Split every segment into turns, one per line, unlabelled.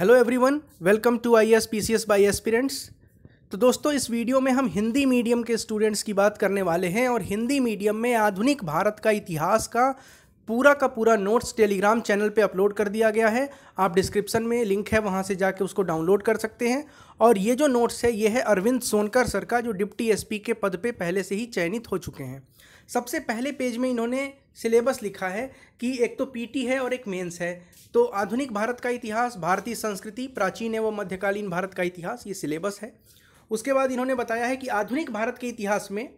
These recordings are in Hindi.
hello everyone welcome to I S P C S by aspirants तो दोस्तों इस वीडियो में हम हिंदी मीडियम के स्टूडेंट्स की बात करने वाले हैं और हिंदी मीडियम में आधुनिक भारत का इतिहास का पूरा का पूरा नोट्स टेलीग्राम चैनल पे अपलोड कर दिया गया है आप डिस्क्रिप्शन में लिंक है वहाँ से जाके उसको डाउनलोड कर सकते हैं और ये जो नोट्स है ये है अरविंद सोनकर सर का जो डिप्टी एस के पद पर पहले से ही चयनित हो चुके हैं सबसे पहले पेज में इन्होंने सिलेबस लिखा है कि एक तो पीटी है और एक मेंस है तो आधुनिक भारत का इतिहास भारतीय संस्कृति प्राचीन एवं मध्यकालीन भारत का इतिहास ये सिलेबस है उसके बाद इन्होंने बताया है कि आधुनिक भारत के इतिहास में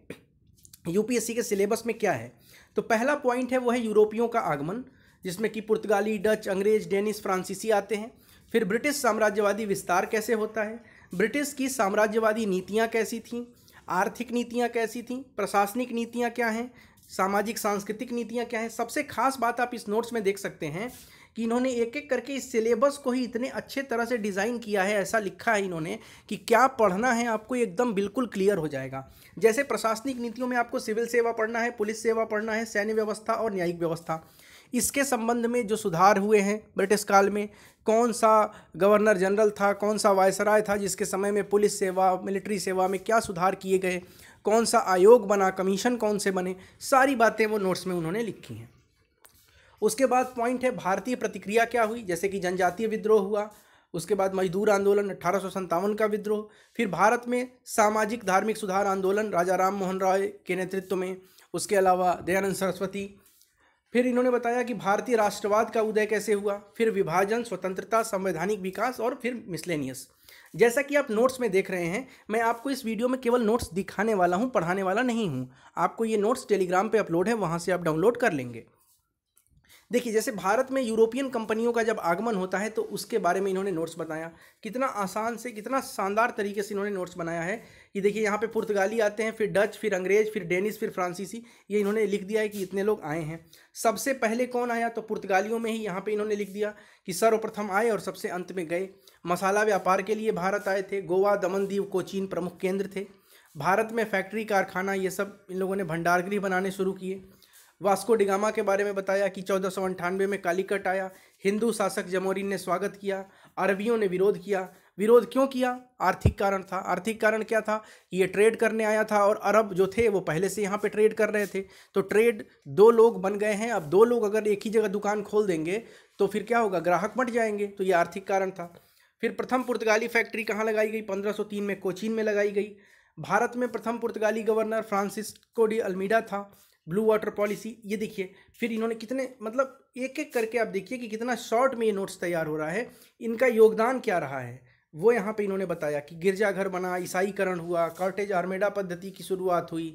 यूपीएससी के सिलेबस में क्या है तो पहला पॉइंट है वो है यूरोपियों का आगमन जिसमें कि पुर्तगाली डच अंग्रेज डेनिस फ्रांसीसी आते हैं फिर ब्रिटिश साम्राज्यवादी विस्तार कैसे होता है ब्रिटिश की साम्राज्यवादी नीतियाँ कैसी थीं आर्थिक नीतियाँ कैसी थी प्रशासनिक नीतियाँ क्या हैं सामाजिक सांस्कृतिक नीतियाँ क्या हैं सबसे खास बात आप इस नोट्स में देख सकते हैं कि इन्होंने एक एक करके इस सिलेबस को ही इतने अच्छे तरह से डिज़ाइन किया है ऐसा लिखा है इन्होंने कि क्या पढ़ना है आपको एकदम बिल्कुल क्लियर हो जाएगा जैसे प्रशासनिक नीतियों में आपको सिविल सेवा पढ़ना है पुलिस सेवा पढ़ना है सैन्य व्यवस्था और न्यायिक व्यवस्था इसके संबंध में जो सुधार हुए हैं ब्रिटिश काल में कौन सा गवर्नर जनरल था कौन सा वायसराय था जिसके समय में पुलिस सेवा मिलिट्री सेवा में क्या सुधार किए गए कौन सा आयोग बना कमीशन कौन से बने सारी बातें वो नोट्स में उन्होंने लिखी हैं उसके बाद पॉइंट है भारतीय प्रतिक्रिया क्या हुई जैसे कि जनजातीय विद्रोह हुआ उसके बाद मजदूर आंदोलन अठारह का विद्रोह फिर भारत में सामाजिक धार्मिक सुधार आंदोलन राजा राम मोहन राय के नेतृत्व में उसके अलावा दयानंद सरस्वती फिर इन्होंने बताया कि भारतीय राष्ट्रवाद का उदय कैसे हुआ फिर विभाजन स्वतंत्रता संवैधानिक विकास और फिर मिसलेनियस जैसा कि आप नोट्स में देख रहे हैं मैं आपको इस वीडियो में केवल नोट्स दिखाने वाला हूं पढ़ाने वाला नहीं हूं आपको ये नोट्स टेलीग्राम पे अपलोड है वहां से आप डाउनलोड कर लेंगे देखिए जैसे भारत में यूरोपियन कंपनियों का जब आगमन होता है तो उसके बारे में इन्होंने नोट्स बताया कितना आसान से कितना शानदार तरीके से इन्होंने नोट्स बनाया है कि देखिए यहाँ पे पुर्तगाली आते हैं फिर डच फिर अंग्रेज फिर डेनिस फिर फ्रांसीसी ये इन्होंने लिख दिया है कि इतने लोग आए हैं सबसे पहले कौन आया तो पुर्तगालियों में ही यहाँ पर इन्होंने लिख दिया कि सर्वप्रथम आए और सबसे अंत में गए मसाला व्यापार के लिए भारत आए थे गोवा दमन दीव कोचीन प्रमुख केंद्र थे भारत में फैक्ट्री कारखाना ये सब इन लोगों ने भंडारगृह बनाने शुरू किए वास्को डिगामा के बारे में बताया कि चौदह में कालीकट आया हिंदू शासक जमोरिन ने स्वागत किया अरबियों ने विरोध किया विरोध क्यों किया आर्थिक कारण था आर्थिक कारण क्या था ये ट्रेड करने आया था और अरब जो थे वो पहले से यहाँ पे ट्रेड कर रहे थे तो ट्रेड दो लोग बन गए हैं अब दो लोग अगर एक ही जगह दुकान खोल देंगे तो फिर क्या होगा ग्राहक मट जाएंगे तो ये आर्थिक कारण था फिर प्रथम पुर्तगाली फैक्ट्री कहाँ लगाई गई पंद्रह में कोचीन में लगाई गई भारत में प्रथम पुर्तगाली गवर्नर फ्रांसिस्को डी अल्मीडा था ब्लू वाटर पॉलिसी ये देखिए फिर इन्होंने कितने मतलब एक एक करके आप देखिए कि कितना शॉर्ट में ये नोट्स तैयार हो रहा है इनका योगदान क्या रहा है वो यहाँ पे इन्होंने बताया कि गिरजाघर बना ईसाईकरण हुआ कॉटेज आर्मेडा पद्धति की शुरुआत हुई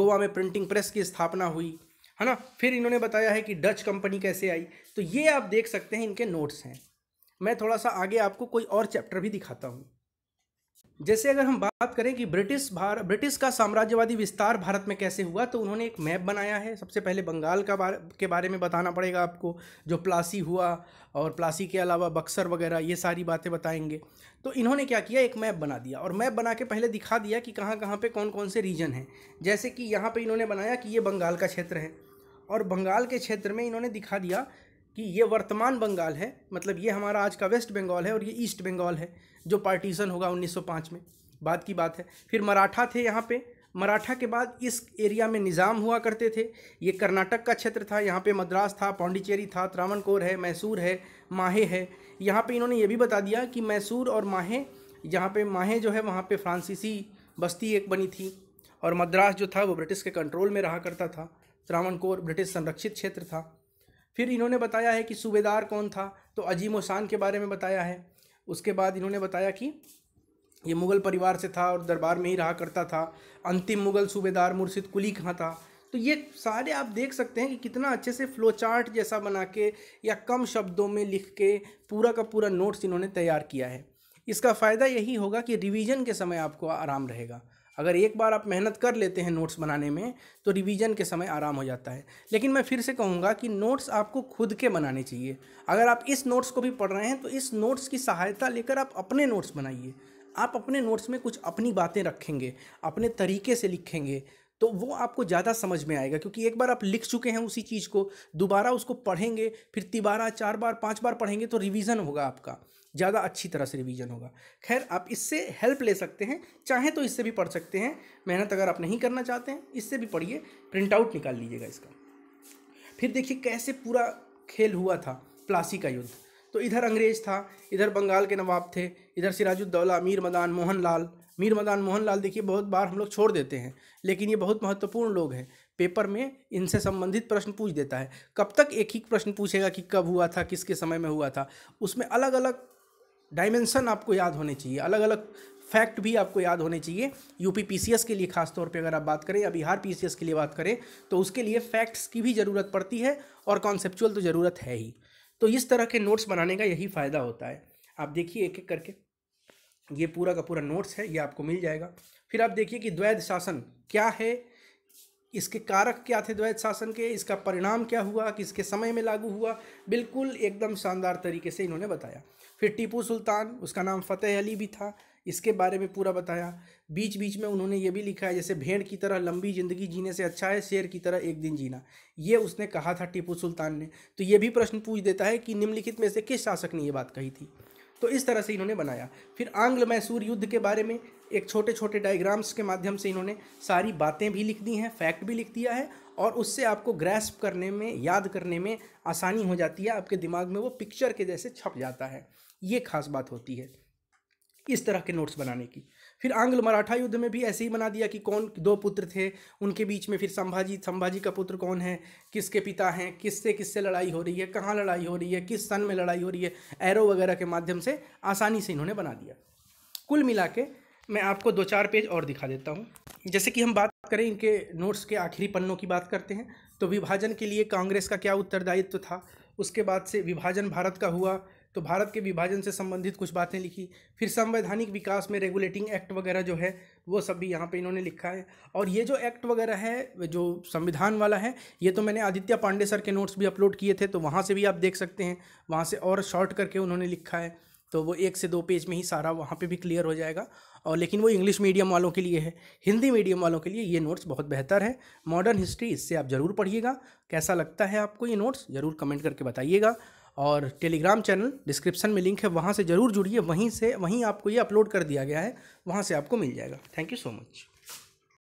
गोवा में प्रिंटिंग प्रेस की स्थापना हुई है ना फिर इन्होंने बताया है कि डच कंपनी कैसे आई तो ये आप देख सकते हैं इनके नोट्स हैं मैं थोड़ा सा आगे आपको कोई और चैप्टर भी दिखाता हूँ जैसे अगर हम बात करें कि ब्रिटिश भार ब्रिटिश का साम्राज्यवादी विस्तार भारत में कैसे हुआ तो उन्होंने एक मैप बनाया है सबसे पहले बंगाल का बारे के बारे में बताना पड़ेगा आपको जो प्लासी हुआ और प्लासी के अलावा बक्सर वगैरह ये सारी बातें बताएंगे तो इन्होंने क्या किया एक मैप बना दिया और मैप बना के पहले दिखा दिया कि कहाँ कहाँ पर कौन कौन से रीजन हैं जैसे कि यहाँ पर इन्होंने बनाया कि ये बंगाल का क्षेत्र है और बंगाल के क्षेत्र में इन्होंने दिखा दिया कि ये वर्तमान बंगाल है मतलब ये हमारा आज का वेस्ट बंगाल है और ये ईस्ट बंगाल है जो पार्टीशन होगा 1905 में बाद की बात है फिर मराठा थे यहाँ पे मराठा के बाद इस एरिया में निज़ाम हुआ करते थे ये कर्नाटक का क्षेत्र था यहाँ पे मद्रास था पौंडीचेरी था त्रावणकोर है मैसूर है माहे है यहाँ पे इन्होंने ये भी बता दिया कि मैसूर और माहे यहाँ पे माहे जो है वहाँ पे फ्रांसीसी बस्ती एक बनी थी और मद्रास जो था वो ब्रिटिश के कंट्रोल में रहा करता था त्रावणकोर ब्रिटिश संरक्षित क्षेत्र था फिर इन्होंने बताया है कि सूबेदार कौन था तो अजीम शान के बारे में बताया है उसके बाद इन्होंने बताया कि ये मुग़ल परिवार से था और दरबार में ही रहा करता था अंतिम मुग़ल सूबेदार मुर्शिद कुली कहाँ था तो ये सारे आप देख सकते हैं कि कितना अच्छे से फ्लो चार्ट जैसा बना के या कम शब्दों में लिख के पूरा का पूरा नोट्स इन्होंने तैयार किया है इसका फ़ायदा यही होगा कि रिवीजन के समय आपको आराम रहेगा अगर एक बार आप मेहनत कर लेते हैं नोट्स बनाने में तो रिवीजन के समय आराम हो जाता है लेकिन मैं फिर से कहूँगा कि नोट्स आपको खुद के बनाने चाहिए अगर आप इस नोट्स को भी पढ़ रहे हैं तो इस नोट्स की सहायता लेकर आप अपने नोट्स बनाइए आप अपने नोट्स में कुछ अपनी बातें रखेंगे अपने तरीके से लिखेंगे तो वो आपको ज़्यादा समझ में आएगा क्योंकि एक बार आप लिख चुके हैं उसी चीज़ को दोबारा उसको पढ़ेंगे फिर तिबारा चार बार पाँच बार पढ़ेंगे तो रिविज़न होगा आपका ज़्यादा अच्छी तरह से रिवीजन होगा खैर आप इससे हेल्प ले सकते हैं चाहें तो इससे भी पढ़ सकते हैं मेहनत अगर आप नहीं करना चाहते हैं इससे भी पढ़िए प्रिंट आउट निकाल लीजिएगा इसका फिर देखिए कैसे पूरा खेल हुआ था प्लासी का युद्ध तो इधर अंग्रेज़ था इधर बंगाल के नवाब थे इधर सिराजुद्दौला अमीर मदान मोहन लाल मीर मदान मोहन लाल देखिए बहुत बार हम लोग छोड़ देते हैं लेकिन ये बहुत महत्वपूर्ण लोग हैं पेपर में इनसे संबंधित प्रश्न पूछ देता है कब तक एक ही प्रश्न पूछेगा कि कब हुआ था किसके समय में हुआ था उसमें अलग अलग डायमेंशन आपको याद होने चाहिए अलग अलग फैक्ट भी आपको याद होने चाहिए यूपी पीसीएस के लिए खासतौर पे अगर आप बात करें या बिहार पीसीएस के लिए बात करें तो उसके लिए फैक्ट्स की भी ज़रूरत पड़ती है और कॉन्सेप्चुअल तो ज़रूरत है ही तो इस तरह के नोट्स बनाने का यही फ़ायदा होता है आप देखिए एक एक करके ये पूरा का पूरा नोट्स है ये आपको मिल जाएगा फिर आप देखिए कि द्वैध शासन क्या है इसके कारक क्या थे द्वैध शासन के इसका परिणाम क्या हुआ किसके समय में लागू हुआ बिल्कुल एकदम शानदार तरीके से इन्होंने बताया फिर टीपू सुल्तान उसका नाम फ़तेह अली भी था इसके बारे में पूरा बताया बीच बीच में उन्होंने ये भी लिखा है जैसे भेड़ की तरह लंबी ज़िंदगी जीने से अच्छा है शेर की तरह एक दिन जीना ये उसने कहा था टीपू सुल्तान ने तो ये भी प्रश्न पूछ देता है कि निम्नलिखित में से किस शासक ने ये बात कही थी तो इस तरह से इन्होंने बनाया फिर आंग्ल मैसूर युद्ध के बारे में एक छोटे छोटे डायग्राम्स के माध्यम से इन्होंने सारी बातें भी लिख दी हैं फैक्ट भी लिख दिया है और उससे आपको ग्रैस्प करने में याद करने में आसानी हो जाती है आपके दिमाग में वो पिक्चर के जैसे छप जाता है ये खास बात होती है इस तरह के नोट्स बनाने की फिर आंग्ल मराठा युद्ध में भी ऐसे ही बना दिया कि कौन दो पुत्र थे उनके बीच में फिर संभाजी संभाजी का पुत्र कौन है किसके पिता हैं किससे किससे लड़ाई हो रही है कहाँ लड़ाई हो रही है किस सन में लड़ाई हो रही है एरो वगैरह के माध्यम से आसानी से इन्होंने बना दिया कुल मिला के मैं आपको दो चार पेज और दिखा देता हूँ जैसे कि हम बात करें इनके नोट्स के आखिरी पन्नों की बात करते हैं तो विभाजन के लिए कांग्रेस का क्या उत्तरदायित्व था उसके बाद से विभाजन भारत का हुआ तो भारत के विभाजन से संबंधित कुछ बातें लिखी फिर संवैधानिक विकास में रेगुलेटिंग एक्ट वगैरह जो है वो सब भी यहाँ पे इन्होंने लिखा है और ये जो एक्ट वगैरह है जो संविधान वाला है ये तो मैंने आदित्य पांडे सर के नोट्स भी अपलोड किए थे तो वहाँ से भी आप देख सकते हैं वहाँ से और शॉर्ट करके उन्होंने लिखा है तो वो एक से दो पेज में ही सारा वहाँ पे भी क्लियर हो जाएगा और लेकिन वो इंग्लिश मीडियम वालों के लिए है हिंदी मीडियम वालों के लिए ये नोट्स बहुत बेहतर है मॉडर्न हिस्ट्री इससे आप ज़रूर पढ़िएगा कैसा लगता है आपको ये नोट्स ज़रूर कमेंट करके बताइएगा और टेलीग्राम चैनल डिस्क्रिप्शन में लिंक है वहाँ से ज़रूर जुड़िए वहीं से वहीं आपको ये अपलोड कर दिया गया है वहाँ से आपको मिल जाएगा थैंक यू सो मच